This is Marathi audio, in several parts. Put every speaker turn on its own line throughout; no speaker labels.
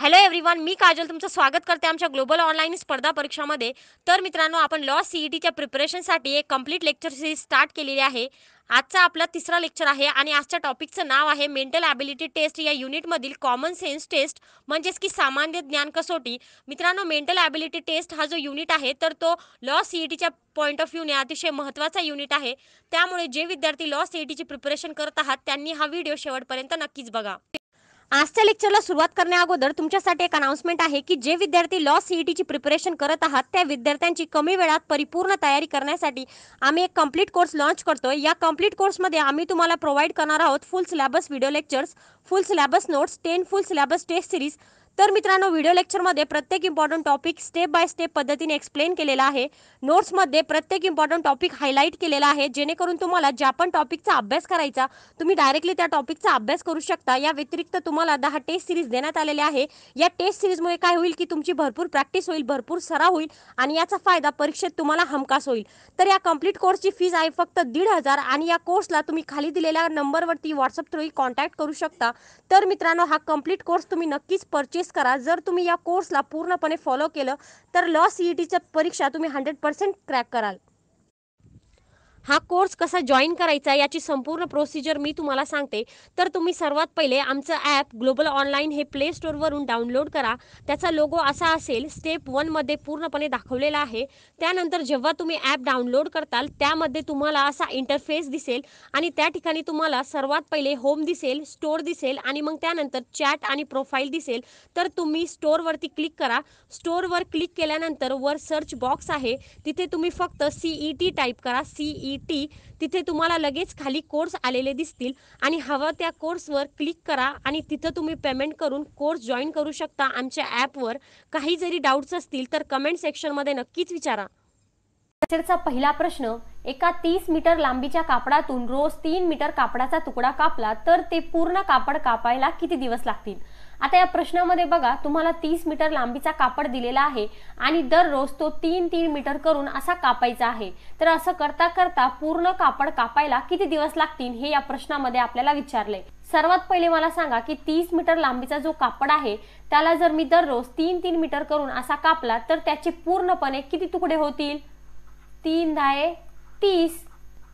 हॅलो एव्हरीवन मी काजल तुमचं स्वागत करते आमच्या ग्लोबल ऑनलाईन स्पर्धा परीक्षामध्ये तर मित्रांनो आपण लॉ सी ई टीच्या प्रिपरेशनसाठी एक कंप्लीट लेक्चर सिरीज स्टार्ट केलेली आहे आजचा आपला तिसरा लेक्चर आहे आणि आजच्या टॉपिकचं नाव आहे मेंटल ॲबिलिटी टेस्ट या युनिटमधील कॉमन सेन्स टेस्ट म्हणजेच की सामान्य ज्ञान कसोटी मित्रांनो मेंटल ॲबिलिटी टेस्ट हा जो युनिट आहे तर तो लॉ सी ई टीच्या पॉईंट ऑफ व्ह्यूने अतिशय महत्त्वाचा युनिट आहे त्यामुळे जे विद्यार्थी लॉ सी ई टीची प्रिपरेशन करत आहात त्यांनी हा व्हिडिओ शेवटपर्यंत नक्कीच बघा आजच्या लेक्चरला सुरुवात करण्या अगोदर तुमच्यासाठी एक अनाउन्समेंट आहे की जे विद्यार्थी लॉ e ची प्रिपरेशन करत आहात त्या विद्यार्थ्यांची कमी वेळात परिपूर्ण तयारी करण्यासाठी आम्ही एक कम्प्लीट कोर्स लॉन्च करतोय या कम्प्लीट कोर्समध्ये आम्ही तुम्हाला प्रोव्हाइड करणार आहोत full syllabus video lectures full syllabus notes ten full syllabus test series तर मित्रांनो व्हिडिओ लेक्चरमध्ये प्रत्येक important topic step by step पद्धतीने एक्सप्लेन केलेला आहे नोट्समध्ये प्रत्येक इम्पॉर्टंट टॉपिक हायलाईट केलेला आहे जेणेकरून तुम्हाला ज्या पण टॉपिकचा अभ्यास करायचा तुम्ही डायरेक्टली त्या टॉपिकचा अभ्यास करू शकता या व्यतिरिक्त तुम्हाला दहा टेस्ट सिरीज देण्यात आलेल्या आहे या टेस्ट सिरीजमुळे काय होईल की तुमची भरपूर प्रॅक्टिस होईल भरपूर सराव होईल आणि याचा फायदा परीक्षेत तुम्हाला हमखास होईल तर या कम्प्लीट कोर्सची फीज आहे फक्त दीड हजार आणि या कोर्सला तुम्ही खाली दिलेल्या नंबरवरती व्हॉट्सअप थ्रू कॉन्टॅक्ट करू शकता तर मित्रांनो हा कम्प्लीट कोर्स तुम्ही नक्कीच परचेस करा जर तुम्ही या कोर्सला पूर्णपणे फॉलो केलं तर लॉ सीईटीच्या e परीक्षा तुम्ही हंड्रेड पर्सेंट क्रॅक कराल हा कोर्स कसा जॉईन करायचा याची संपूर्ण प्रोसिजर मी तुम्हाला सांगते तर तुम्ही सर्वात पहिले आमचं ॲप ग्लोबल ऑनलाईन हे प्ले स्टोअरवरून डाउनलोड करा त्याचा लोगो असा असेल स्टेप वनमध्ये पूर्णपणे दाखवलेला आहे त्यानंतर जेव्हा तुम्ही ॲप डाउनलोड करताल त्यामध्ये तुम्हाला असा इंटरफेस दिसेल आणि त्या ठिकाणी तुम्हाला सर्वात पहिले होम दिसेल स्टोअर दिसेल आणि मग त्यानंतर चॅट आणि प्रोफाईल दिसेल तर तुम्ही स्टोअरवरती क्लिक करा स्टोअरवर क्लिक केल्यानंतर वर सर्च बॉक्स आहे तिथे तुम्ही फक्त सीई टी टाईप करा सीई टी तिथे तुम्हाला लगेच खाली कोर्स आलेले दिसतील आणि हवा त्या कोर्सवर क्लिक करा आणि तिथं तुम्ही पेमेंट करून कोर्स जॉईन करू शकता आमच्या ॲपवर काही जरी डाऊट्स असतील तर कमेंट सेक्शनमध्ये नक्कीच विचारा चर्चा पहिला प्रश्न एका तीस मीटर लांबीच्या कापडातून रोज तीन मीटर कापडाचा तुकडा कापला तर ते पूर्ण कापड कापायला किती दिवस लागतील आता या प्रश्नामध्ये बघा तुम्हाला तीस मीटर लांबीचा कापड दिलेला आहे आणि दररोज तो तीन तीन मीटर करून असा कापायचा आहे तर असं करता करता पूर्ण कापड कापायला किती दिवस लागतील हे या प्रश्नामध्ये आपल्याला विचारले सर्वात पहिले मला सांगा की तीस मीटर लांबीचा जो कापड आहे त्याला जर मी दररोज तीन तीन मीटर करून असा कापला तर त्याचे पूर्णपणे किती तुकडे होतील तीन दहा तीस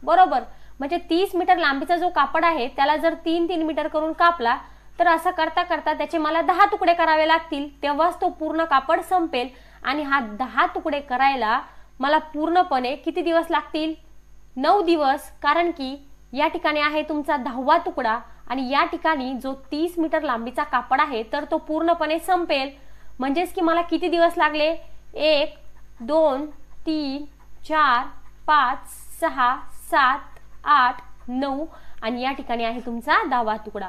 बरोबर म्हणजे तीस मीटर लांबीचा जो कापड आहे त्याला जर तीन तीन मीटर करून कापला तर असं करता करता त्याचे मला दहा तुकडे करावे लागतील तेव्हाच तो पूर्ण कापड संपेल आणि हा दहा तुकडे करायला मला पूर्णपणे किती दिवस लागतील नऊ दिवस कारण की या ठिकाणी आहे तुमचा दहावा तुकडा आणि या ठिकाणी जो तीस मीटर लांबीचा कापड आहे तर तो पूर्णपणे संपेल म्हणजेच की मला किती दिवस लागले एक दोन तीन चार पाच सहा सात आठ नऊ आणि या ठिकाणी आहे तुमचा दहावा तुकडा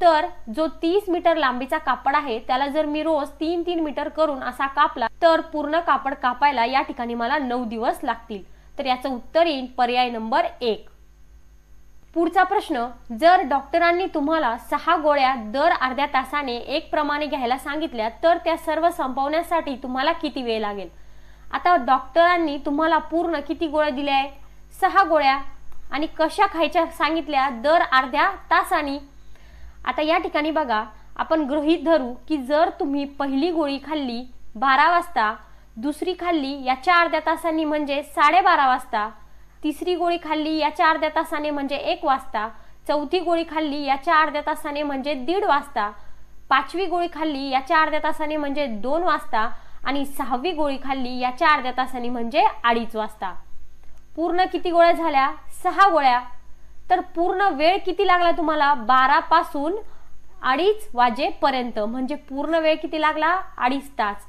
तर जो तीस मीटर लांबीचा कापड आहे त्याला जर मी रोज तीन तीन मीटर करून असा कापला तर पूर्ण कापड कापायला या ठिकाणी मला नऊ दिवस लागतील तर याचं उत्तर येईल पर्याय नंबर एक पुढचा प्रश्न जर डॉक्टरांनी तुम्हाला सहा गोळ्या दर अर्ध्या तासाने एक प्रमाणे घ्यायला सांगितल्या तर त्या सर्व संपवण्यासाठी तुम्हाला किती वेळ लागेल आता डॉक्टरांनी तुम्हाला पूर्ण किती गोळ्या दिल्या आहे सहा गोळ्या आणि कशा खायच्या सांगितल्या दर अर्ध्या तासाने आता या ठिकाणी बघा आपण गृहीत धरू की जर तुम्ही पहिली गोळी खाल्ली बारा वाजता दुसरी खाल्ली याच्या अर्ध्या तासांनी म्हणजे साडेबारा वाजता तिसरी गोळी खाल्ली याच्या अर्ध्या तासाने म्हणजे एक वाजता चौथी गोळी खाल्ली याच्या अर्ध्या तासाने म्हणजे दीड वाजता पाचवी गोळी खाल्ली याच्या अर्ध्या तासाने म्हणजे दोन वाजता आणि सहावी गोळी खाल्ली याच्या अर्ध्या तासाने म्हणजे अडीच वाजता पूर्ण किती गोळ्या झाल्या सहा गोळ्या तर पूर्ण वेळ किती लागला तुम्हाला पासून अडीच वाजेपर्यंत म्हणजे पूर्ण वेळ किती लागला अडीच तास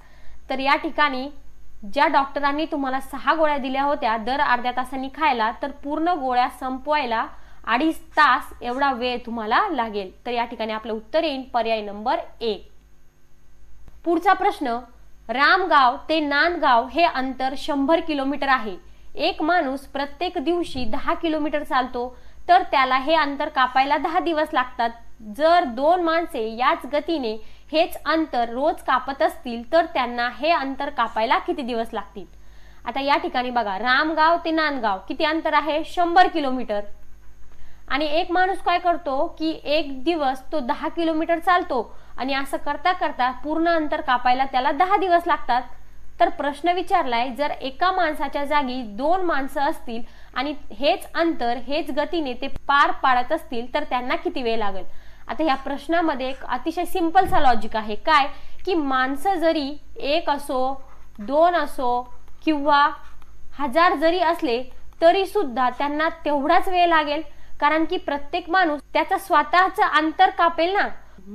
तर या ठिकाणी ज्या डॉक्टरांनी तुम्हाला सहा गोळ्या दिल्या होत्या दर अर्ध्या तासांनी खायला तर पूर्ण गोळ्या संपवायला अडीच तास एवढा वेळ तुम्हाला लागेल तर या ठिकाणी आपलं उत्तर येईल पर्याय नंबर ए पुढचा प्रश्न रामगाव ते नांदगाव हे अंतर शंभर किलोमीटर आहे एक माणूस प्रत्येक दिवशी दहा किलोमीटर चालतो तर त्याला हे अंतर कापायला दहा दिवस लागतात जर दोन माणसे याच गतीने हेच अंतर रोज कापत असतील तर त्यांना हे अंतर कापायला किती दिवस लागतील आता या ठिकाणी बघा रामगाव ते नांदगाव किती अंतर आहे शंभर किलोमीटर आणि एक माणूस काय करतो की एक दिवस तो दहा किलोमीटर चालतो आणि असं करता करता पूर्ण अंतर कापायला त्याला दहा दिवस लागतात तर प्रश्न विचारलाय जर एका माणसाच्या जागी दोन माणसं असतील आणि हेच अंतर हेच गतीने ते पार पाडत असतील तर त्यांना किती वेळ लागेल आता ह्या प्रश्नामध्ये एक अतिशय सिम्पलचा लॉजिक आहे काय की माणसं जरी एक असो दोन असो किंवा हजार जरी असले तरी सुद्धा त्यांना तेवढाच वेळ लागेल कारण की प्रत्येक माणूस त्याचा स्वतःचं अंतर कापेल ना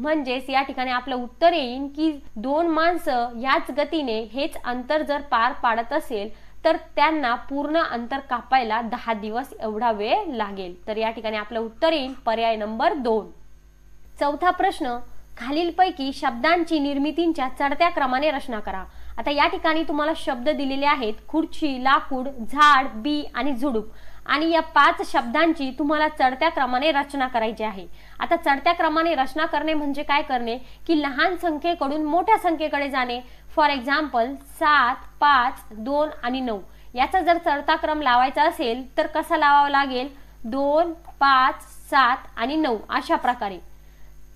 म्हणजेच या ठिकाणी आपलं उत्तर येईल की दोन माणसं याच गतीने हेच अंतर जर पार पाडत असेल तर त्यांना पूर्ण अंतर कापायला दहा दिवस एवढा वेळ लागेल तर या ठिकाणी आपलं उत्तर येईल पर्याय नंबर दोन चौथा प्रश्न खालीलपैकी शब्दांची निर्मितींच्या चढत्या क्रमाने रचना करा आता या ठिकाणी तुम्हाला शब्द दिलेले आहेत खुर्ची लाकूड झाड बी आणि झुडूप आणि या पाच शब्दांची तुम्हाला चढत्या क्रमाने रचना करायची आहे आता चढत्या क्रमाने रचना करणे म्हणजे काय करणे की लहान संख्येकडून मोठ्या संख्येकडे जाणे फॉर एक्झाम्पल सात पाच दोन आणि नऊ याचा जर चढता क्रम लावायचा असेल तर कसा लावावा लागेल दोन पाच सात आणि नऊ अशा प्रकारे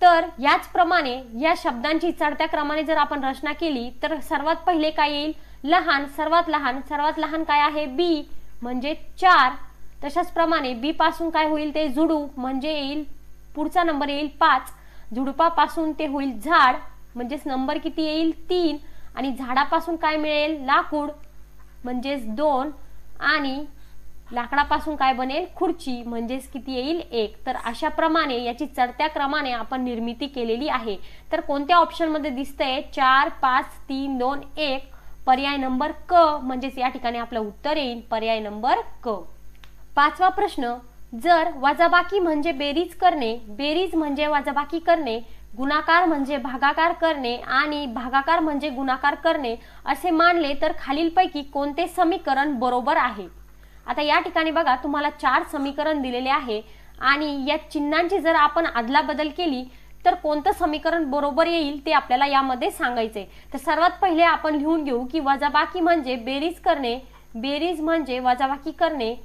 तर याचप्रमाणे या शब्दांची चढत्या क्रमाने जर आपण रचना केली तर सर्वात पहिले काय येईल लहान सर्वात लहान सर्वात लहान काय आहे बी म्हणजे चार तशाच प्रमाणे बी पासून काय होईल ते झुडूप म्हणजे येईल पुढचा नंबर येईल पाच झुडपापासून ते होईल झाड म्हणजेच नंबर किती येईल तीन आणि झाडापासून काय मिळेल लाकूड म्हणजेच दोन आणि लाकडापासून काय बनेल खुर्ची म्हणजेच किती येईल एक तर अशा प्रमाणे याची चढत्या क्रमाने आपण निर्मिती केलेली आहे तर कोणत्या ऑप्शनमध्ये दिसतंय चार पाच तीन दोन एक पर्याय नंबर क म्हणजेच या ठिकाणी आपलं उत्तर येईल पर्याय नंबर क पाचवा प्रश्न जर वजाबाकी म्हणजे बेरीज करणे बेरीज म्हणजे वजाबाकी करणे गुणाकार म्हणजे भागाकार करणे आणि भागाकार म्हणजे गुणाकार करणे असे मानले तर खालीलपैकी कोणते समीकरण बरोबर आहे आता या ठिकाणी बघा तुम्हाला चार समीकरण दिलेले आहे आणि या चिन्हांची जर आपण अदलाबदल केली तर कोणतं समीकरण बरोबर येईल ते आपल्याला यामध्ये सांगायचे तर सर्वात पहिले आपण लिहून घेऊ की वजाबाकी म्हणजे बेरीज करणे बेरीज म्हणजे वजाबाकी करणे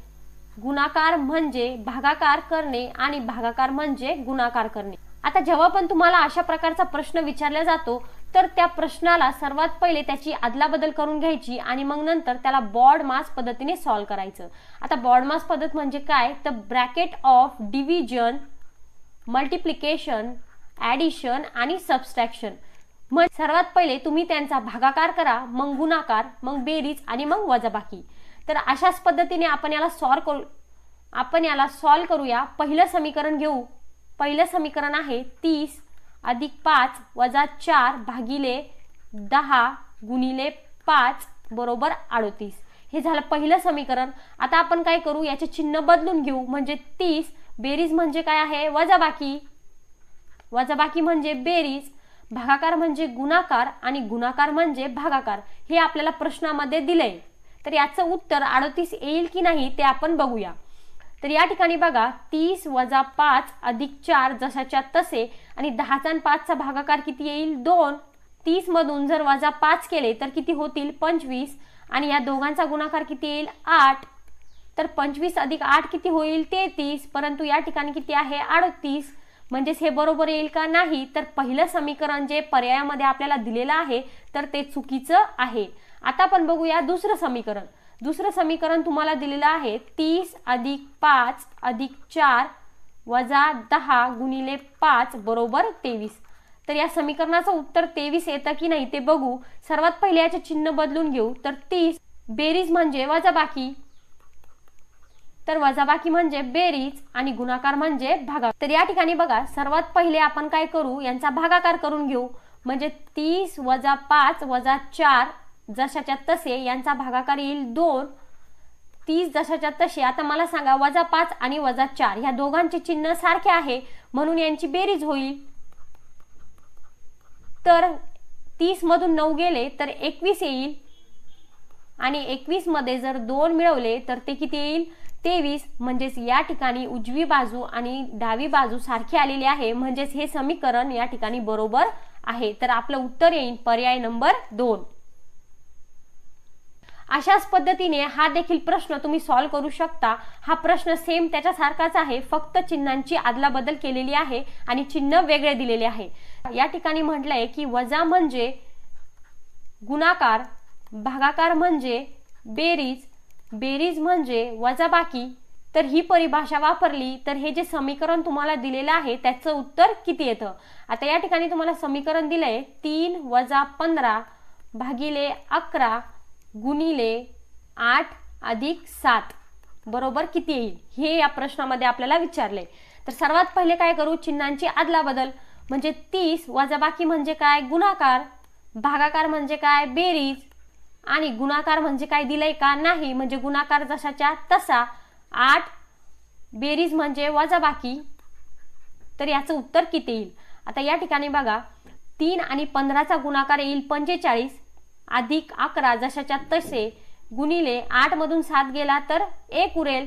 गुणाकार म्हणजे भागाकार करणे आणि भागाकार म्हणजे गुणाकार करणे आता जेव्हा पण तुम्हाला अशा प्रकारचा प्रश्न विचारला जातो तर त्या प्रश्नाला सर्वात पहिले त्याची अदलाबदल करून घ्यायची आणि मग नंतर त्याला बॉड मास पद्धतीने सॉल्व्ह करायचं आता बॉड मास पद्धत म्हणजे काय तर bracket of division multiplication addition आणि सबस्ट्रॅक्शन मग सर्वात पहिले तुम्ही त्यांचा भागाकार करा मग गुणाकार मग बेरीज आणि मग वजाबाकी तर अशाच पद्धतीने आपण याला सॉल्व करू आपण याला सॉल्व करूया पहिलं समीकरण घेऊ पहिलं समीकरण आहे तीस अधिक पाच वजा चार भागिले दहा गुणिले पाच बरोबर अडोतीस हे झालं पहिलं समीकरण आता आपण काय करू याचे चिन्ह बदलून घेऊ म्हणजे तीस बेरीज म्हणजे काय आहे वजाबाकी वजाबाकी म्हणजे बेरीज भागाकार म्हणजे गुणाकार आणि गुणाकार म्हणजे भागाकार हे आपल्याला प्रश्नामध्ये दिले तर याचं उत्तर अडतीस येईल की नाही ते आपण बघूया तर या ठिकाणी बघा तीस वजा पाच अधिक चार जशाच्या तसे आणि दहाचा पाचचा भागाकार किती येईल दोन मधून जर वजा पाच केले तर किती होतील पंचवीस आणि या दोघांचा गुणाकार किती येईल आठ तर पंचवीस अधिक आठ किती होईल तेहतीस परंतु या ठिकाणी किती आहे अडतीस म्हणजेच हे बरोबर येईल का नाही तर पहिलं समीकरण जे पर्यायामध्ये आपल्याला दिलेलं आहे तर ते चुकीचं आहे आता आपण बघूया दुसरं समीकरण दुसरं समीकरण तुम्हाला दिलेलं आहे तीस अधिक पाच अधिक चार वजा दहा गुणिले पाच बरोबर तेवीस तर या समीकरणाचं उत्तर तेवीस येतं की नाही ते बघू सर्वात पहिले याचे चिन्ह बदलून घेऊ तर तीस बेरीज म्हणजे वजाबाकी तर वजाबाकी म्हणजे बेरीज आणि गुणाकार म्हणजे भागा तर या ठिकाणी बघा सर्वात पहिले आपण काय करू यांचा भागाकार करून घेऊ म्हणजे तीस वजा पाच वजा चार जशाच्या तसे यांचा भागाकार येईल दोन तीस जशाच्या तसे आता मला सांगा वजा पाच आणि वजा चार या दोघांचे चिन्ह सारखे आहे म्हणून यांची बेरीज होईल तर तीस मधून नऊ गेले तर एकवीस येईल आणि एकवीस मध्ये जर दोन मिळवले तर ते किती येईल तेवीस म्हणजेच या ठिकाणी उजवी बाजू आणि डावी बाजू सारखी आलेली आहे म्हणजेच हे समीकरण या ठिकाणी बरोबर आहे तर आपलं उत्तर येईल पर्याय नंबर दोन अशाच पद्धतीने हा देखील प्रश्न तुम्ही सॉल्व करू शकता हा प्रश्न सेम त्याच्यासारखाच आहे फक्त चिन्हांची आदलाबदल केलेली आहे आणि चिन्ह वेगळे दिलेले आहे या ठिकाणी म्हटलंय की वजा म्हणजे गुणाकार भागाकार म्हणजे बेरीज बेरीज म्हणजे वजाबाकी तर ही परिभाषा वापरली तर हे जे समीकरण तुम्हाला दिलेलं आहे त्याचं उत्तर किती येतं आता या ठिकाणी तुम्हाला समीकरण दिलंय तीन वजा पंधरा भागिले अकरा गुणिले आठ अधिक सात बरोबर किती येईल हे या प्रश्नामध्ये आपल्याला विचारले तर सर्वात पहिले काय करू चिन्हांची बदल म्हणजे तीस वजाबाकी म्हणजे काय गुणाकार भागाकार म्हणजे काय बेरीज आणि गुणाकार म्हणजे काय दिलंय का नाही म्हणजे गुणाकार जशाच्या तसा आठ बेरीज म्हणजे वजाबाकी तर याचं उत्तर किती येईल आता या ठिकाणी बघा तीन आणि पंधराचा गुणाकार येईल पंचेचाळीस अधिक अकरा जशाच्या तसे गुणिले आठ मधून सात गेला तर एक उरेल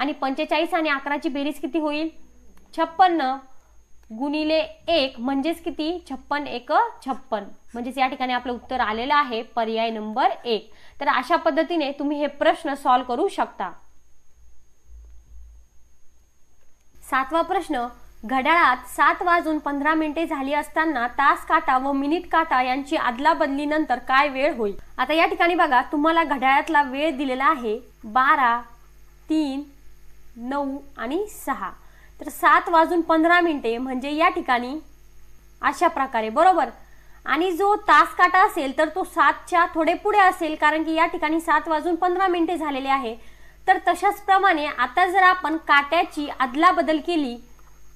आणि पंचेचाळीस आणि अकराची बेरीज किती होईल छप्पन्न गुणिले एक म्हणजेच किती छप्पन एक छप्पन म्हणजेच या ठिकाणी आपलं उत्तर आलेलं आहे पर्याय नंबर एक तर अशा पद्धतीने तुम्ही हे प्रश्न सॉल्व करू शकता सातवा प्रश्न घड्याळात सात वाजून पंधरा मिनिटे झाली असताना तास काटा व मिनिट काटा यांची बदली नंतर काय वेळ होईल आता या ठिकाणी बघा तुम्हाला घड्याळातला वेळ दिलेला आहे बारा तीन नऊ आणि सहा तर सात वाजून पंधरा मिनिटे म्हणजे या ठिकाणी अशा प्रकारे बरोबर आणि जो तास काटा असेल तर तो सातच्या थोडे पुढे असेल कारण की या ठिकाणी सात वाजून पंधरा मिनिटे झालेले आहे तर तशाच प्रमाणे आता जर आपण काट्याची अदलाबदल केली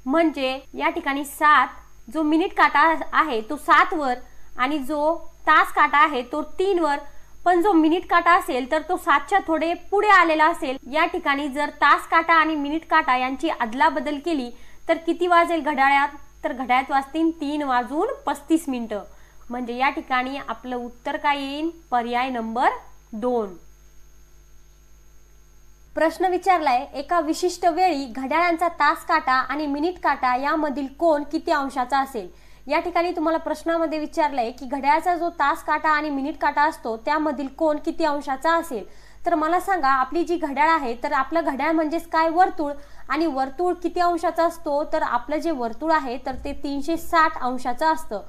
म्हणजे या ठिकाणी सात जो मिनिट काटा आहे तो वर आणि जो तास काटा आहे तो वर पण जो मिनिट काटा असेल तर तो सातच्या थोडे पुढे आलेला असेल या ठिकाणी जर तास काटा आणि मिनिट काटा यांची अदलाबदल केली तर किती वाजेल घड्याळ्यात तर घड्याळ्यात वाजतील तीन वाजून पस्तीस मिनिटं म्हणजे या ठिकाणी आपलं उत्तर काय येईल पर्याय नंबर दोन प्रश्न विचारलाय एका विशिष्ट वेळी घड्याळांचा तास काटा आणि मिनिट काटा यामधील कोण किती अंशाचा असेल या ठिकाणी तुम्हाला प्रश्नामध्ये विचारलंय की घड्याळाचा जो तास काटा आणि मिनिट काटा असतो त्यामधील कोण किती अंशाचा असेल तर मला सांगा आपली जी घड्याळ आहे तर आपलं घड्याळ म्हणजेच काय वर्तुळ आणि वर्तुळ किती अंशाचा असतो तर आपलं जे वर्तुळ आहे तर ते तीनशे साठ अंशाचं असतं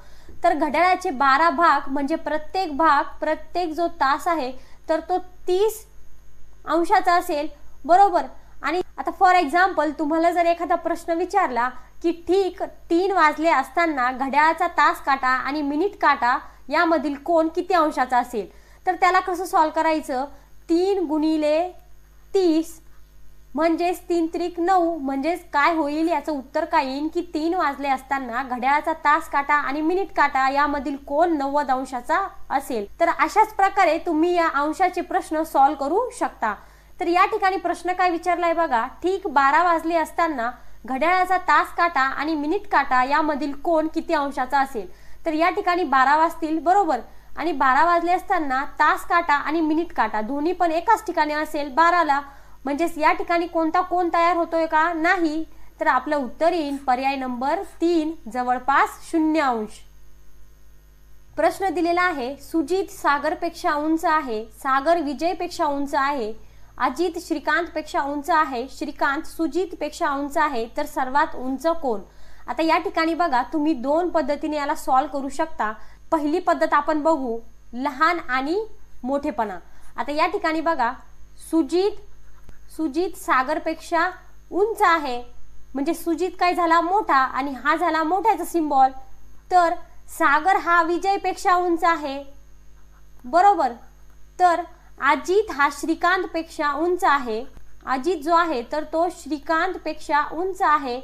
तर घड्याळाचे बारा भाग म्हणजे प्रत्येक भाग प्रत्येक जो तास आहे तर तो तीस अंशाचा असेल बरोबर आणि आता फॉर एक्झाम्पल तुम्हाला जर एखादा प्रश्न विचारला की ठीक तीन वाजले असताना घड्याळाचा तास काटा आणि मिनिट काटा यामधील कोण किती अंशाचा असेल तर त्याला कसं सॉल्व करायचं तीन गुणिले तीस म्हणजेच तीन त्रिक नऊ म्हणजेच काय होईल याचं उत्तर काय येईल की तीन वाजले असताना घड्याळाचा तास काटा आणि मिनिट काटा यामधील कोण नव्वद अंशाचा असेल तर अशाच प्रकारे तुम्ही या अंशाचे प्रश्न सॉल्व करू शकता तर या ठिकाणी प्रश्न काय विचारलाय बघा ठीक बारा वाजले असताना घड्याळाचा तास काटा आणि मिनिट काटा यामधील कोण किती अंशाचा असेल तर या ठिकाणी बारा वाजतील बरोबर आणि बारा वाजले असताना तास काटा आणि मिनिट काटा दोन्ही पण एकाच ठिकाणी असेल बाराला म्हणजेच या ठिकाणी कोणता कोण तयार होतोय का नाही तर आपलं उत्तर येईल पर्याय नंबर तीन जवळपास शून्य अंश प्रश्न दिलेला आहे सुजित सागरपेक्षा उंच आहे सागर विजयपेक्षा उंच आहे अजित श्रीकांतपेक्षा उंच आहे श्रीकांत सुजितपेक्षा उंच आहे तर सर्वात उंच कोण आता या ठिकाणी बघा तुम्ही दोन पद्धतीने याला सॉल्व्ह करू शकता पहिली पद्धत आपण बघू लहान आणि मोठेपणा आता या ठिकाणी बघा सुजित सुजित सागरपेक्षा उंच आहे म्हणजे सुजित काय झाला मोठा आणि हा झाला मोठ्याचा सिम्बॉल तर सागर हा विजयपेक्षा उंच आहे बरोबर तर अजित हा श्रीकांतपेक्षा उंच आहे अजित जो आहे तर तो श्रीकांतपेक्षा उंच आहे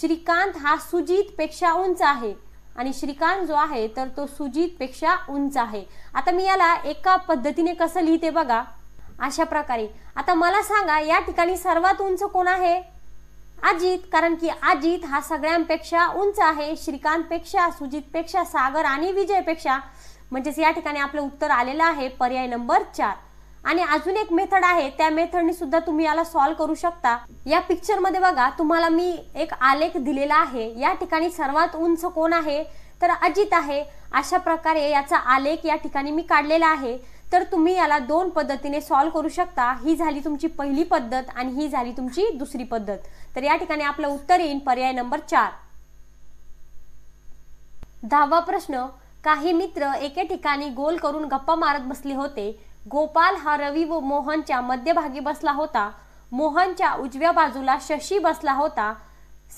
श्रीकांत हा सुजितपेक्षा उंच आहे आणि श्रीकांत जो आहे तर तो सुजितपेक्षा उंच आहे आता मी याला एका पद्धतीने कसं लिहिते बघा अशा प्रकारे आता मला सांगा या ठिकाणी सर्वात उंच कोण आहे अजित कारण की अजित हा सगळ्यांपेक्षा उंच आहे श्रीकांतपेक्षा सुजितपेक्षा सागर आणि पेक्षा म्हणजेच या ठिकाणी आपलं उत्तर आलेलं आहे पर्याय नंबर चार आणि अजून एक मेथड आहे त्या मेथडने सुद्धा तुम्ही याला सॉल्व्ह करू शकता या पिक्चर मध्ये बघा तुम्हाला मी एक आलेख दिलेला आहे या ठिकाणी सर्वात उंच कोण आहे तर अजित आहे अशा प्रकारे याचा आलेख या ठिकाणी मी काढलेला आहे तर तुम्ही याला दोन पद्धतीने सॉल्व करू शकता ही झाली तुमची पहिली पद्धत आणि ही झाली तुमची दुसरी पद्धत तर या ठिकाणी आपलं उत्तर येईल पर्याय नंबर चार दहावा प्रश्न काही मित्र एके ठिकाणी गोल करून गप्पा मारत बसले होते गोपाल हा रवी व मोहनच्या मध्यभागी बसला होता मोहनच्या उजव्या बाजूला शशी बसला होता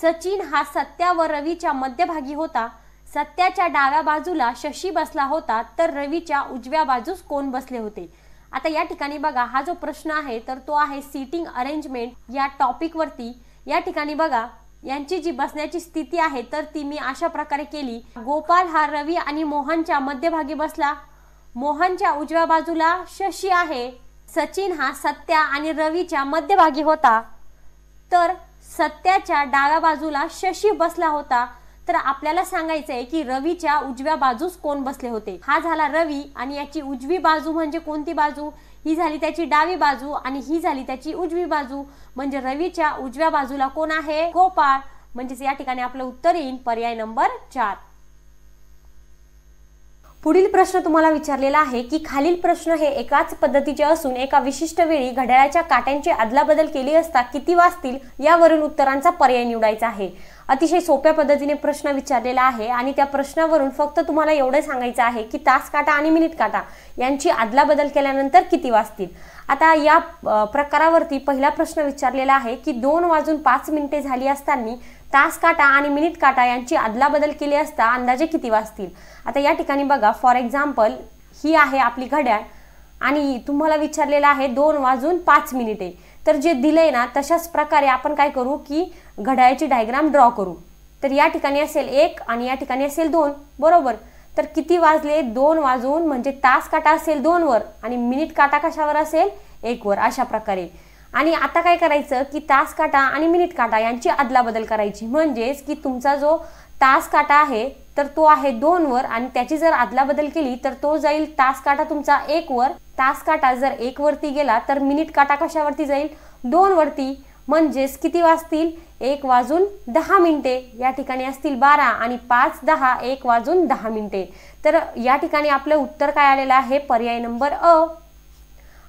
सचिन हा सत्या व रवीच्या मध्यभागी होता सत्याच्या डाव्या बाजूला शशी बसला होता तर रवीच्या उजव्या बाजूस कोण बसले होते आता या ठिकाणी बघा हा जो प्रश्न आहे तर तो आहे सीटिंग अरेंजमेंट या टॉपिकवरती या ठिकाणी बघा यांची जी बसण्याची स्थिती आहे तर ती मी अशा प्रकारे केली गोपाल हा रवी आणि मोहनच्या मध्यभागी बसला मोहनच्या उजव्या बाजूला शशी आहे सचिन हा सत्या आणि रवीच्या मध्यभागी होता तर सत्याच्या डाव्या बाजूला शशी बसला होता तर आपल्याला सांगायचंय आहे की रवीच्या उजव्या बाजूस कोण बसले होते हा झाला रवी आणि याची उजवी बाजू म्हणजे कोणती बाजू ही झाली त्याची डावी बाजू आणि ही झाली त्याची उजवी बाजू म्हणजे रवीच्या उजव्या बाजूला कोण आहे गोपाळ म्हणजेच या ठिकाणी आपलं उत्तर येईल पर्याय नंबर चार पुढील प्रश्न तुम्हाला विचारलेला आहे की खालील प्रश्न हे एकाच पद्धतीचे असून एका विशिष्ट वेळी घड्याळाच्या काट्यांची अदलाबदल केली असता किती वाजतील यावरून उत्तरांचा पर्याय निवडायचा आहे अतिशय सोप्या पद्धतीने प्रश्न विचारलेला आहे आणि त्या प्रश्नावरून फक्त तुम्हाला एवढं सांगायचं आहे की तास काटा आणि मिनिट काटा यांची अदलाबदल केल्यानंतर किती वाजतील आता या प्रकारावरती पहिला प्रश्न विचारलेला आहे की दोन वाजून पाच मिनिटे झाली असताना तास काटा आणि मिनिट काटा यांची अदलाबदल केली असता अंदाजे किती वाजतील आता या ठिकाणी बघा फॉर एक्झाम्पल ही आहे आपली घड्याळ आणि तुम्हाला विचारलेलं आहे दोन वाजून पाच मिनिटे तर जे दिले ना तशाच प्रकारे आपण काय करू की घड्याळची डायग्राम ड्रॉ करू तर या ठिकाणी असेल एक आणि या ठिकाणी असेल दोन बरोबर तर किती वाजले दोन वाजून म्हणजे तास काटा असेल दोनवर आणि मिनिट काटा कशावर असेल एकवर अशा प्रकारे आणि आता काय करायचं की तास काटा आणि मिनिट काटा यांची अदलाबदल करायची म्हणजेच की तुमचा जो तास काटा आहे तर तो आहे वर आणि त्याची जर अदलाबदल केली तर तो जाईल तास काटा तुमचा वर तास काटा जर एक वरती गेला तर मिनिट काटा कशावरती जाईल वरती म्हणजेच किती वाजतील एक वाजून दहा मिनिटे या ठिकाणी असतील बारा आणि पाच दहा एक वाजून दहा मिनिटे तर या ठिकाणी आपलं उत्तर काय आलेलं आहे पर्याय नंबर अ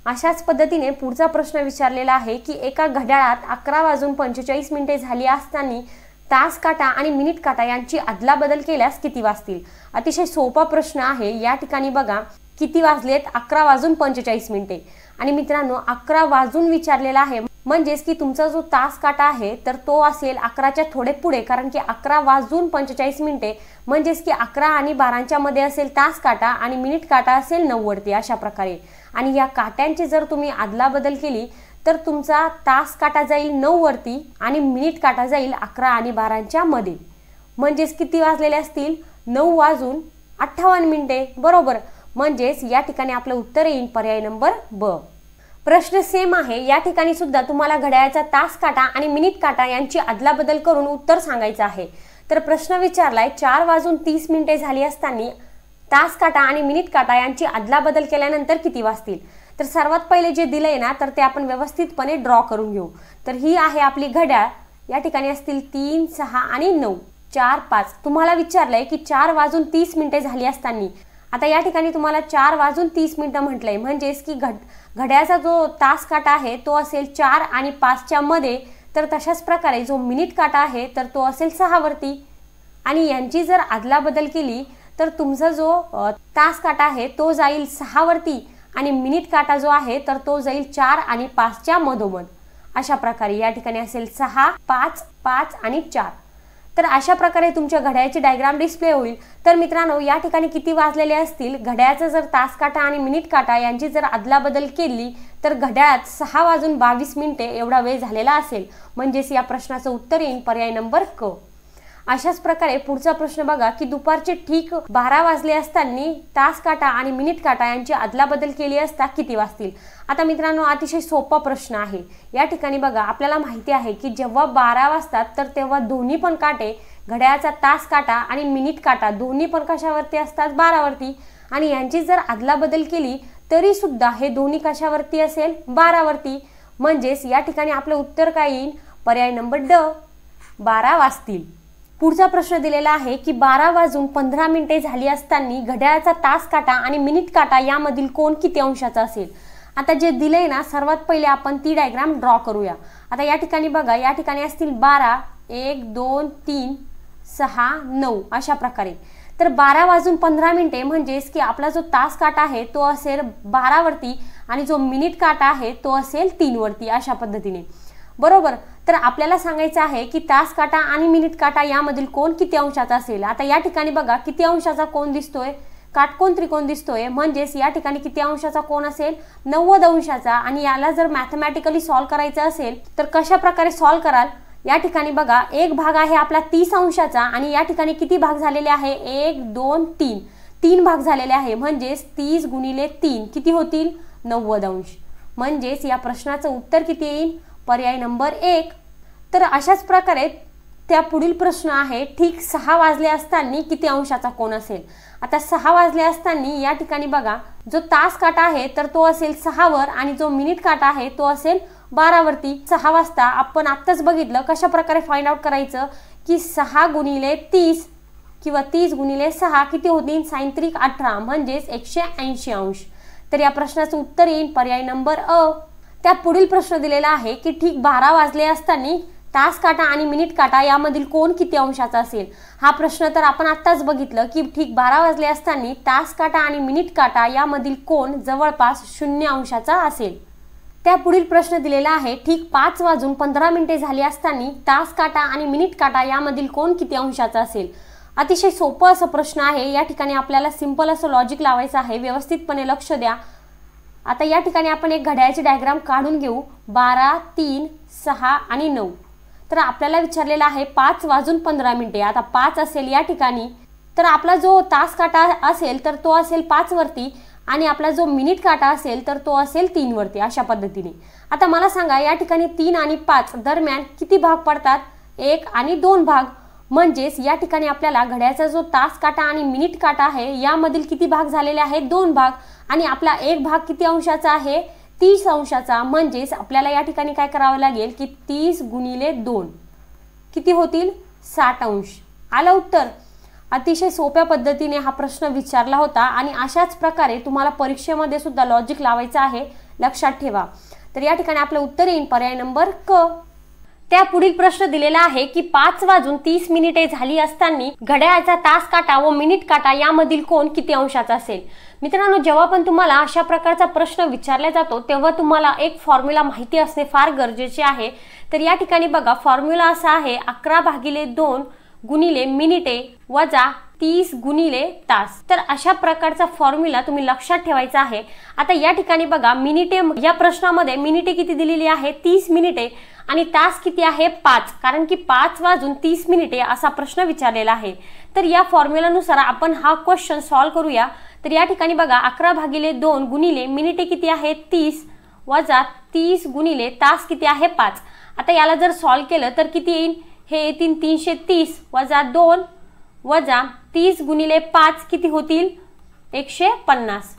अशाच पद्धतीने पुढचा प्रश्न विचारलेला आहे की एका घड्याळात अकरा वाजून पंचेचाळीस मिनिटे झाली असताना तास काटा आणि मिनिट काटा यांची अदला बदल केल्यास किती वाजतील अतिशय सोपा प्रश्न आहे या ठिकाणी बघा किती वाजलेत अकरा वाजून पंचेचाळीस मिनिटे आणि मित्रांनो अकरा वाजून विचारलेला आहे म्हणजेच की तुमचा जो तास काटा आहे तर तो असेल अकराच्या थोडे पुढे कारण की अकरा वाजून पंचेचाळीस मिनिटे म्हणजेच की अकरा आणि बारांच्या मध्ये असेल तास काटा आणि मिनिट काटा असेल नव्वद ते अशा प्रकारे आणि या काट्यांची जर तुम्ही अदलाबदल केली तर तुमचा तास काटा जाईल नऊ वरती आणि मिनिट काटा जाईल अकरा आणि बाराच्या मध्ये म्हणजेच किती वाजलेले असतील नऊ वाजून अठ्ठावन्न मिनिटे बरोबर म्हणजेच या ठिकाणी आपलं उत्तर येईल पर्याय नंबर ब प्रश्न सेम आहे या ठिकाणी सुद्धा तुम्हाला घड्याळाचा तास काटा आणि मिनिट काटा यांची अदलाबदल करून उत्तर सांगायचं आहे तर प्रश्न विचारलाय चार वाजून तीस मिनिटे झाली असताना तास काटा आणि मिनिट काटा यांची अदलाबदल केल्यानंतर किती वाजतील तर सर्वात पहिले जे दिलं आहे ना तर ते आपण व्यवस्थितपणे ड्रॉ करून घेऊ तर ही आहे आपली घड्याळ या ठिकाणी असतील तीन सहा आणि नऊ चार पाच तुम्हाला विचारलंय की चार वाजून तीस मिनिटे झाली असताना आता या ठिकाणी तुम्हाला चार वाजून तीस मिनिटं म्हटलंय म्हणजेच की घड घड्याचा जो तास काटा आहे तो असेल चार आणि पाचच्या मध्ये तर तशाच प्रकारे जो मिनिट काटा आहे तर तो असेल सहावरती आणि यांची जर बदल केली तर तुमचा जो तास काटा आहे तो जाईल सहावरती आणि मिनिट काटा जो आहे तर तो जाईल चार आणि पाचच्या मधोमध अशा प्रकारे या ठिकाणी असेल सहा पाच पाच आणि चार तर अशा प्रकारे तुमच्या घड्याची डायग्राम डिस्प्ले होईल तर मित्रांनो या ठिकाणी किती वाजलेले असतील घड्याचा जर तास काटा आणि मिनिट काटा यांची जर अदलाबदल केली तर घड्याळात सहा वाजून बावीस मिनिटे एवढा वेळ झालेला असेल म्हणजेच या प्रश्नाचं उत्तर येईल पर्याय नंबर क अशाच प्रकारे पुढचा प्रश्न बघा की दुपारचे ठीक बारा वाजले असताना तास काटा आणि मिनिट काटा यांची अदलाबदल केली असता किती वाजतील आता मित्रांनो अतिशय सोपा प्रश्न आहे या ठिकाणी बघा आपल्याला माहिती आहे की जेव्हा बारा वाजतात तर तेव्हा दोन्ही पण काटे घड्याळाचा तास काटा आणि मिनिट काटा दोन्ही पण कशावरती असतात बारावरती आणि यांची जर अदलाबदल केली तरी सुद्धा हे दोन्ही कशावरती असेल बारावरती म्हणजेच या ठिकाणी आपलं उत्तर काय येईल पर्याय नंबर ड बारा वाजतील पुढचा प्रश्न दिलेला आहे की बारा वाजून पंधरा मिनिटे झाली असताना घड्याळाचा तास काटा आणि मिनिट काटा यामधील कोण किती अंशाचा असेल आता जे दिलंय ना सर्वात पहिले आपण ती डायग्राम ड्रॉ करूया आता या ठिकाणी बघा या ठिकाणी असतील बारा एक दोन तीन सहा नऊ अशा प्रकारे तर बारा वाजून पंधरा मिनिटे म्हणजेच की आपला जो तास काटा आहे तो असेल बारावरती आणि जो मिनिट काटा आहे तो असेल तीनवरती अशा पद्धतीने बरोबर तर आपल्याला सांगायचं आहे की तास काटा आणि मिनिट काटा यामधील कोण किती अंशाचा असेल आता या ठिकाणी बघा किती अंशाचा कोण दिसतोय काटकोण त्रिकोण दिसतोय म्हणजेच या ठिकाणी किती अंशाचा कोण असेल नव्वद अंशाचा आणि याला जर मॅथमॅटिकली सॉल्व्ह करायचं असेल तर कशा प्रकारे सॉल्व्ह कराल या ठिकाणी बघा एक भाग आहे आपला तीस अंशाचा आणि या ठिकाणी किती भाग झालेले आहे एक दोन तीन तीन भाग झालेले आहे म्हणजेच तीस गुणिले तीन किती होतील नव्वद अंश म्हणजेच या प्रश्नाचं उत्तर किती येईल पर्याय नंबर एक तर अशाच प्रकारे त्या पुढील प्रश्न आहे ठीक सहा वाजले असताना किती अंशाचा कोण असेल आता सहा वाजले असताना या ठिकाणी बघा जो तास काटा आहे तर तो असेल सहावर आणि जो मिनिट काटा आहे तो असेल बारावरती सहा वाजता आपण आत्ताच बघितलं कशा प्रकारे फाइंड आउट करायचं की सहा गुणिले तीस किंवा तीस गुणिले सहा किती होतील सायंत्रिक अठरा म्हणजेच एकशे ऐंशी अंश तर या प्रश्नाचं उत्तर येईल पर्याय नंबर अ त्या पुढील प्रश्न दिलेला आहे की ठीक बारा वाजले असताना तास काटा आणि मिनिट काटा यामधील कोण किती अंशाचा असेल हा प्रश्न तर आपण आत्ताच बघितलं की ठीक बारा वाजले असताना तास काटा आणि मिनिट काटा यामधील कोण जवळपास शून्य अंशाचा असेल त्या पुढील प्रश्न दिलेला आहे ठीक पाच वाजून पंधरा मिनिटे झाली असताना तास काटा आणि मिनिट काटा यामधील कोण किती अंशाचा असेल अतिशय सोपं असं प्रश्न आहे या ठिकाणी आपल्याला सिंपल असं लॉजिक लावायचं आहे व्यवस्थितपणे लक्ष द्या आता या ठिकाणी आपण एक घड्याळाची डायग्राम काढून घेऊ बारा तीन सहा आणि नऊ तर आपल्याला विचारलेला आहे पाच वाजून पंधरा मिनिटे आता पाच असेल या ठिकाणी तर आपला जो तास काटा असेल तर तो असेल वरती आणि आपला जो मिनिट काटा असेल तर तो असेल वरती अशा पद्धतीने आता मला सांगा या ठिकाणी तीन आणि पाच दरम्यान किती भाग पडतात एक आणि दोन भाग म्हणजेच या ठिकाणी आपल्याला घड्याचा जो तास काटा आणि मिनिट काटा आहे यामधील किती भाग झालेले आहेत दोन भाग आणि आपला एक भाग किती अंशाचा आहे तीस अंशाचा म्हणजेच आपल्याला या ठिकाणी काय करावं लागेल की तीस गुणिले दोन किती होतील साठ अंश आलं उत्तर अतिशय सोप्या पद्धतीने हा प्रश्न विचारला होता आणि अशाच प्रकारे तुम्हाला परीक्षेमध्ये सुद्धा लॉजिक लावायचं आहे लक्षात ठेवा तर या ठिकाणी आपलं उत्तर येईल पर्याय नंबर क त्या पुढील प्रश्न दिलेला आहे की पाच वाजून तीस मिनिटे झाली असताना घड्याळाचा तास काटा व मिनिट काटा यामधील कोण किती अंशाचा असेल मित्रांनो जेव्हा पण तुम्हाला अशा प्रकारचा प्रश्न विचारला जातो तेव्हा तुम्हाला एक फॉर्म्युला माहिती असणे फार गरजेचे आहे तर या ठिकाणी बघा फॉर्म्युला असा आहे अकरा भागिले दोन गुणिले मिनिटे वजा तीस गुणिले तास तर अशा प्रकारचा फॉर्म्युला तुम्ही लक्षात ठेवायचा आहे आता या ठिकाणी बघा मिनिटे या प्रश्नामध्ये मिनिटे किती दिलेली आहे तीस मिनिटे आणि तास किती आहे पाच कारण की पाच वाजून तीस मिनिटे असा प्रश्न विचारलेला आहे तर या फॉर्म्युलानुसार आपण हा क्वेश्चन सॉल्व्ह करूया तर या ठिकाणी बघा अकरा भागिले दोन गुणिले मिनिटे किती आहे तीस वजा तीस गुणिले तास किती आहे पाच आता याला जर सॉल्व्ह केलं तर किती येईल हे येतील तीनशे तीस वजा दोन वजा तीस गुणिले पाच किती होतील एकशे पन्नास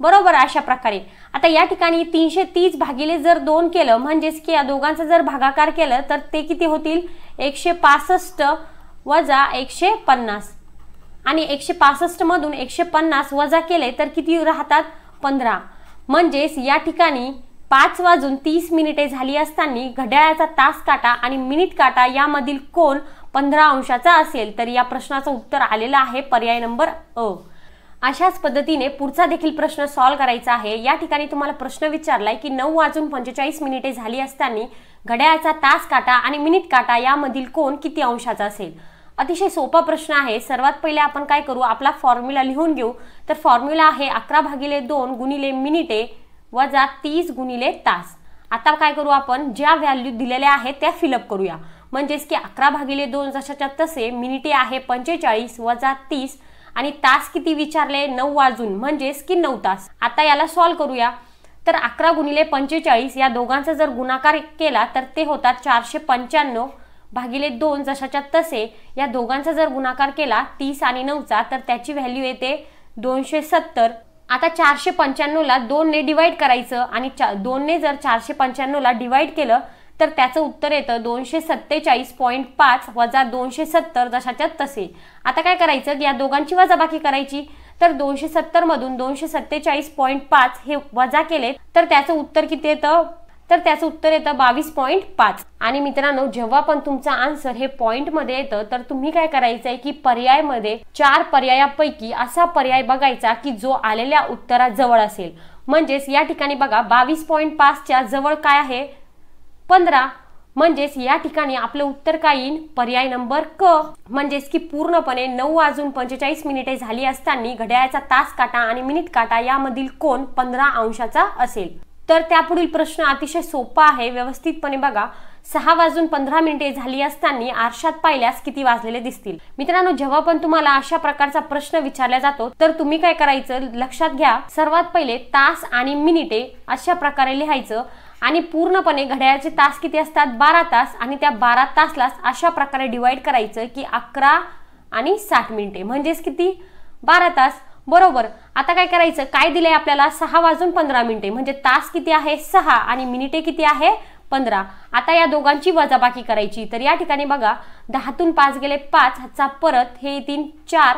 बरोबर अशा प्रकारे आता या ठिकाणी तीनशे तीस भागिले जर दोन केलं म्हणजेच की या दोघांचा जर भागाकार केलं तर ते किती होतील एकशे पासष्ट वजा एकशे पन्नास आणि एकशे मधून एकशे पन्नास वजा केले तर किती राहतात पंधरा म्हणजेच या ठिकाणी पाच वाजून तीस मिनिटे झाली असताना घड्याळाचा तास काटा आणि मिनिट काटा यामधील कोण पंधरा अंशाचा असेल तर या प्रश्नाचं उत्तर आलेलं आहे पर्याय नंबर अ अशाच पद्धतीने पुढचा देखील प्रश्न सॉल्व्ह करायचा आहे या ठिकाणी तुम्हाला प्रश्न विचारलाय की नऊ वाजून पंचेचाळीस मिनिटे झाली असताना घड्याळाचा तास काटा आणि मिनिट काटा यामधील कोण किती अंशाचा असेल अतिशय सोपा प्रश्न आहे सर्वात पहिले आपण काय करू आपला फॉर्म्युला लिहून घेऊ तर फॉर्म्युला आहे अकरा भागिले दोन गुणिले मिनिटे वजा तीस गुणिले तास आता काय करू आपण ज्या व्हॅल्यू दिलेल्या आहेत त्या फिलअप करूया म्हणजेच की अकरा भागिले दोन जशाच्या तसे मिनिटे आहे पंचेचाळीस वजा तीस आणि तास किती विचारले नऊ वाजून म्हणजेच की नऊ तास आता याला सॉल्व्ह करूया तर अकरा गुणिले पंचेचाळीस या दोघांचा जर गुणाकार केला तर ते होतात चारशे पंच्याण्णव भागिले दोन जशाच्या तसे या दोघांचा जर गुणाकार केला तीस आणि नऊचा तर त्याची व्हॅल्यू येते दोनशे सत्तर आता चारशे पंच्याण्णवला दोनने डिवाईड करायचं आणि चा दोनने जर चारशे पंच्याण्णवला डिवाईड केलं तर त्याचं उत्तर येतं दोनशे सत्तेचाळीस पॉईंट पाच वजा दोनशे सत्तर जशाच्या तसे आता काय करायचं या दोघांची वजाबाकी करायची तर दोनशे सत्तर मधून दोनशे सत्तेचाळीस पॉईंट पाच हे वजा केले तर त्याचं उत्तर किती येतं तर त्याचं उत्तर येतं बावीस पॉईंट पाच आणि मित्रांनो जेव्हा पण तुमचा आन्सर हे पॉईंटमध्ये येतं तर तुम्ही काय करायचं आहे की मध्ये चार पर्यायापैकी असा पर्याय बघायचा की जो आलेल्या उत्तराजवळ असेल म्हणजेच या ठिकाणी बघा बावीस पॉईंट च्या जवळ काय आहे पंधरा म्हणजेच या ठिकाणी आपलं उत्तर काय येईल पर्याय नंबर क म्हणजेच की पूर्णपणे नऊ वाजून पंचेचाळीस मिनिटे झाली असताना घड्याळाचा तास काटा आणि मिनिट काटा यामधील कोण पंधरा अंशाचा असेल तर त्यापुढील प्रश्न अतिशय सोपा आहे व्यवस्थितपणे बघा सहा वाजून पंधरा मिनिटे झाली असताना आरशात पाहिल्यास किती वाजलेले दिसतील मित्रांनो जेव्हा पण तुम्हाला अशा प्रकारचा प्रश्न विचारला जातो तर तुम्ही काय करायचं लक्षात घ्या सर्वात पहिले तास आणि मिनिटे अशा प्रकारे लिहायचं आणि पूर्णपणे घड्याळाचे तास किती असतात बारा तास आणि त्या बारा तासलाच अशा प्रकारे डिवाइड करायचं की अकरा आणि साठ मिनिटे म्हणजेच किती बारा तास बरोबर आता काय करायचं काय दिलंय आपल्याला सहा वाजून पंधरा मिनिटे म्हणजे तास किती आहे सहा आणि मिनिटे किती आहे पंधरा आता या दोघांची वजाबाकी करायची तर या ठिकाणी बघा दहातून पाच गेले पाच चा परत हे तीन चार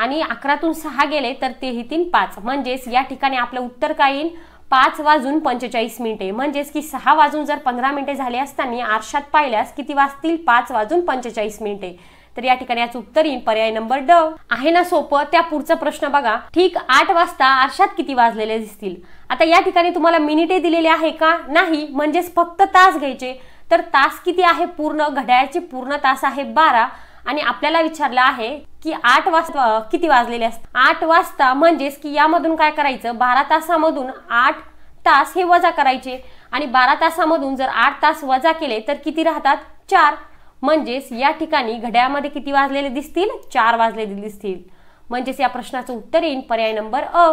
आणि अकरातून सहा गेले तर ते ही तीन पाच म्हणजेच या ठिकाणी आपलं उत्तर काय येईल पाच वाजून पंचेचाळीस मिनिटे म्हणजेच की सहा वाजून जर पंधरा मिनिटे झाले असताना आरशात पाहिल्यास किती वाजतील पाच वाजून पंचेचाळीस मिनिटे तर या ठिकाणी याच उत्तर येईल पर्याय नंबर ड आहे ना सोपं त्या पुढचा प्रश्न बघा ठीक आठ वाजता आरशात किती वाजलेले दिसतील आता या ठिकाणी तुम्हाला मिनिटे दिलेले आहे का नाही म्हणजेच फक्त तास घ्यायचे तर तास किती आहे पूर्ण घड्याळाचे पूर्ण तास आहे बारा आणि आपल्याला विचारलं आहे की आठ वाजता किती वाजलेले असतात आठ वाजता म्हणजेच की यामधून काय करायचं बारा तासामधून आठ तास हे वजा करायचे आणि बारा तासामधून जर आठ तास वजा केले तर किती राहतात चार म्हणजेच या ठिकाणी घड्याळमध्ये किती वाजलेले दिसतील चार वाजलेले दिसतील म्हणजेच या प्रश्नाचं उत्तर येईल पर्याय नंबर अ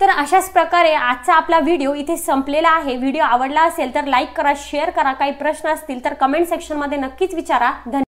तर अशाच प्रकारे आजचा आपला व्हिडिओ इथे संपलेला आहे व्हिडिओ आवडला असेल तर लाईक करा शेअर करा काही प्रश्न असतील तर कमेंट सेक्शनमध्ये नक्कीच विचारा धन्यवाद